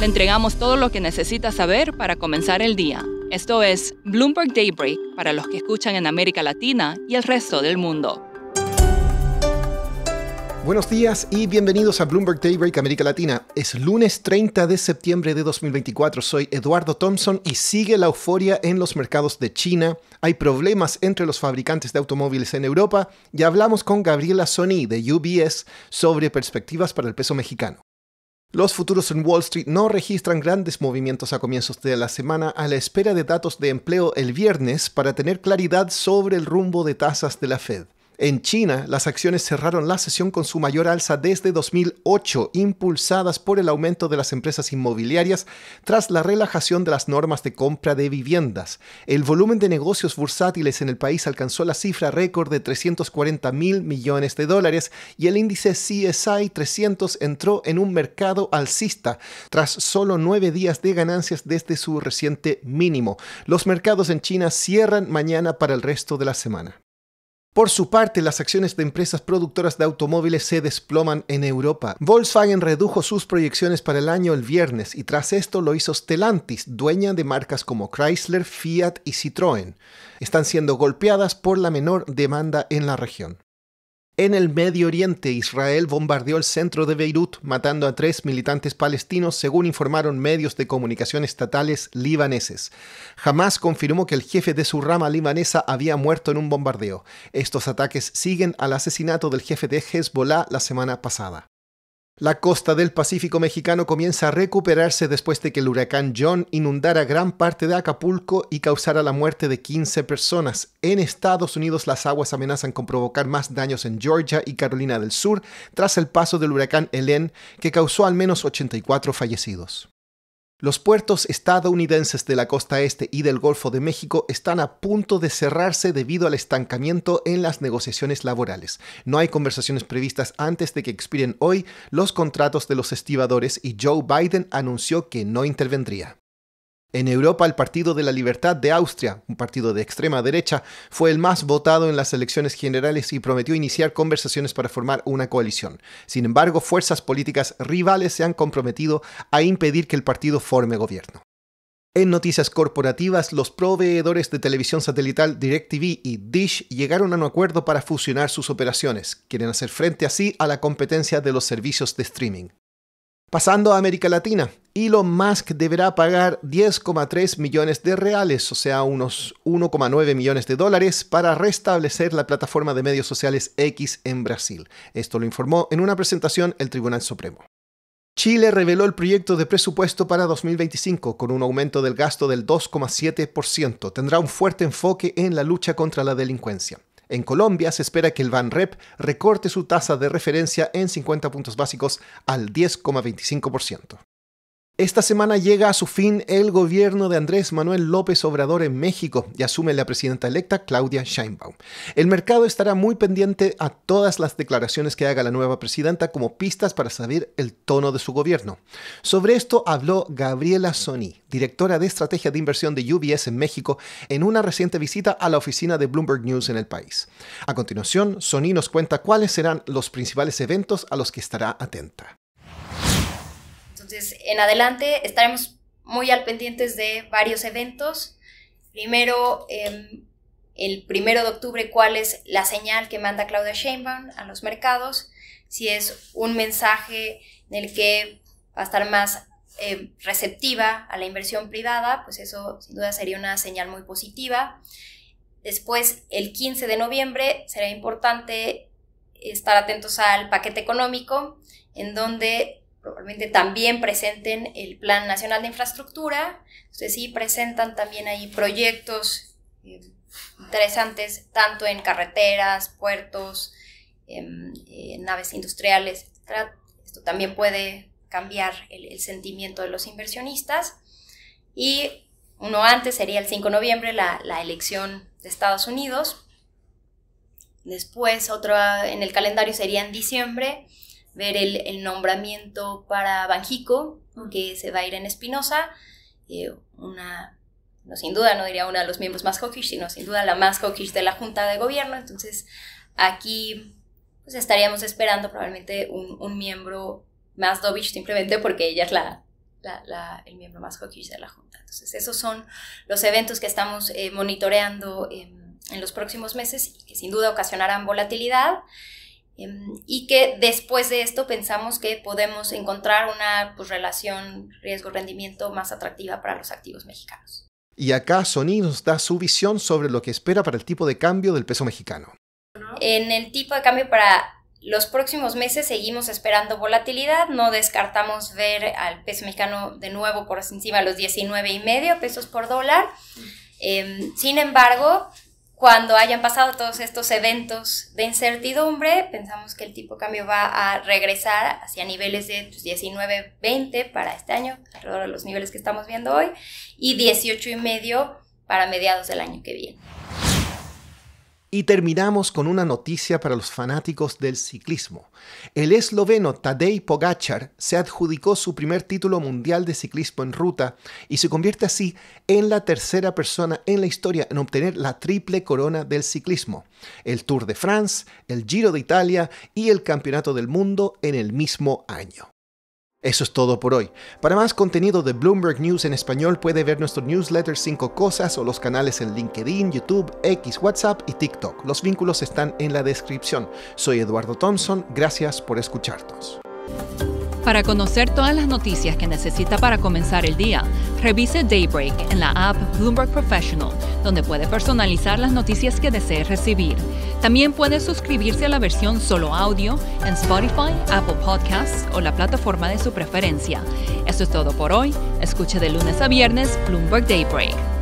Le entregamos todo lo que necesita saber para comenzar el día. Esto es Bloomberg Daybreak para los que escuchan en América Latina y el resto del mundo. Buenos días y bienvenidos a Bloomberg Daybreak América Latina. Es lunes 30 de septiembre de 2024. Soy Eduardo Thompson y sigue la euforia en los mercados de China. Hay problemas entre los fabricantes de automóviles en Europa y hablamos con Gabriela Sony de UBS sobre perspectivas para el peso mexicano. Los futuros en Wall Street no registran grandes movimientos a comienzos de la semana a la espera de datos de empleo el viernes para tener claridad sobre el rumbo de tasas de la Fed. En China, las acciones cerraron la sesión con su mayor alza desde 2008, impulsadas por el aumento de las empresas inmobiliarias tras la relajación de las normas de compra de viviendas. El volumen de negocios bursátiles en el país alcanzó la cifra récord de 340 mil millones de dólares y el índice CSI 300 entró en un mercado alcista tras solo nueve días de ganancias desde su reciente mínimo. Los mercados en China cierran mañana para el resto de la semana. Por su parte, las acciones de empresas productoras de automóviles se desploman en Europa. Volkswagen redujo sus proyecciones para el año el viernes y tras esto lo hizo Stellantis, dueña de marcas como Chrysler, Fiat y Citroën. Están siendo golpeadas por la menor demanda en la región. En el Medio Oriente, Israel bombardeó el centro de Beirut, matando a tres militantes palestinos, según informaron medios de comunicación estatales libaneses. Jamás confirmó que el jefe de su rama libanesa había muerto en un bombardeo. Estos ataques siguen al asesinato del jefe de Hezbollah la semana pasada. La costa del Pacífico mexicano comienza a recuperarse después de que el huracán John inundara gran parte de Acapulco y causara la muerte de 15 personas. En Estados Unidos las aguas amenazan con provocar más daños en Georgia y Carolina del Sur tras el paso del huracán Helene, que causó al menos 84 fallecidos. Los puertos estadounidenses de la costa este y del Golfo de México están a punto de cerrarse debido al estancamiento en las negociaciones laborales. No hay conversaciones previstas antes de que expiren hoy los contratos de los estibadores y Joe Biden anunció que no intervendría. En Europa, el Partido de la Libertad de Austria, un partido de extrema derecha, fue el más votado en las elecciones generales y prometió iniciar conversaciones para formar una coalición. Sin embargo, fuerzas políticas rivales se han comprometido a impedir que el partido forme gobierno. En noticias corporativas, los proveedores de televisión satelital DirecTV y Dish llegaron a un acuerdo para fusionar sus operaciones. Quieren hacer frente así a la competencia de los servicios de streaming. Pasando a América Latina, Elon Musk deberá pagar 10,3 millones de reales, o sea, unos 1,9 millones de dólares, para restablecer la plataforma de medios sociales X en Brasil. Esto lo informó en una presentación el Tribunal Supremo. Chile reveló el proyecto de presupuesto para 2025 con un aumento del gasto del 2,7%. Tendrá un fuerte enfoque en la lucha contra la delincuencia. En Colombia se espera que el Banrep recorte su tasa de referencia en 50 puntos básicos al 10,25%. Esta semana llega a su fin el gobierno de Andrés Manuel López Obrador en México y asume la presidenta electa Claudia Scheinbaum. El mercado estará muy pendiente a todas las declaraciones que haga la nueva presidenta como pistas para saber el tono de su gobierno. Sobre esto habló Gabriela Soni, directora de estrategia de inversión de UBS en México, en una reciente visita a la oficina de Bloomberg News en el país. A continuación, Soní nos cuenta cuáles serán los principales eventos a los que estará atenta en adelante estaremos muy al pendientes de varios eventos. Primero, em, el primero de octubre, cuál es la señal que manda Claudia Sheinbaum a los mercados, si es un mensaje en el que va a estar más em, receptiva a la inversión privada, pues eso sin duda sería una señal muy positiva. Después, el 15 de noviembre, será importante estar atentos al paquete económico, en donde probablemente también presenten el Plan Nacional de Infraestructura, entonces sí presentan también ahí proyectos eh, interesantes, tanto en carreteras, puertos, em, eh, naves industriales, Esto también puede cambiar el, sentimiento de los inversionistas. Y uno antes sería el 5 de noviembre, la, elección de Estados Unidos. Después, otro en el calendario sería en diciembre, ver el, nombramiento para Banjico, que se va a ir en Espinosa, eh, una, no sin duda, no diría una de los miembros más hawkish, sino sin duda la más hawkish de la Junta de Gobierno, entonces aquí pues estaríamos esperando probablemente un, miembro más dovish simplemente porque ella es la, el miembro más hawkish de la Junta. Entonces, esos son los eventos que estamos eh, monitoreando en los próximos meses y que sin duda ocasionarán volatilidad. Em, y que después de esto pensamos que podemos encontrar una pues, relación riesgo-rendimiento más atractiva para los activos mexicanos. Y acá Sony nos da su visión sobre lo que espera para el tipo de cambio del peso mexicano. En el tipo de cambio para los próximos meses seguimos esperando volatilidad, no descartamos ver al peso mexicano de nuevo por encima de los 19.5 pesos por dólar. Em, sin embargo, cuando hayan pasado todos estos eventos de incertidumbre, pensamos que el tipo de cambio va a regresar hacia niveles de 19, pues, 20 para este año, alrededor de los niveles que estamos viendo hoy, y 18 y medio para mediados del año que viene. Y terminamos con una noticia para los fanáticos del ciclismo. El esloveno Tadej Pogacar se adjudicó su primer título mundial de ciclismo en ruta y se convierte así en la tercera persona en la historia en obtener la triple corona del ciclismo, el Tour de France, el Giro de Italia y el Campeonato del Mundo en el mismo año. Eso es todo por hoy. Para más contenido de Bloomberg News en español puede ver nuestro newsletter 5 Cosas o los canales en LinkedIn, YouTube, X, WhatsApp y TikTok. Los vínculos están en la descripción. Soy Eduardo Thompson, gracias por escucharnos. Para conocer todas las noticias que necesita para comenzar el día, revise Daybreak en la app Bloomberg Professional, donde puede personalizar las noticias que desee recibir también puedes suscribirse a la versión solo audio en Spotify, Apple Podcasts o la plataforma de su preferencia. Eso es todo por hoy. Escuche de lunes a viernes Bloomberg Daybreak.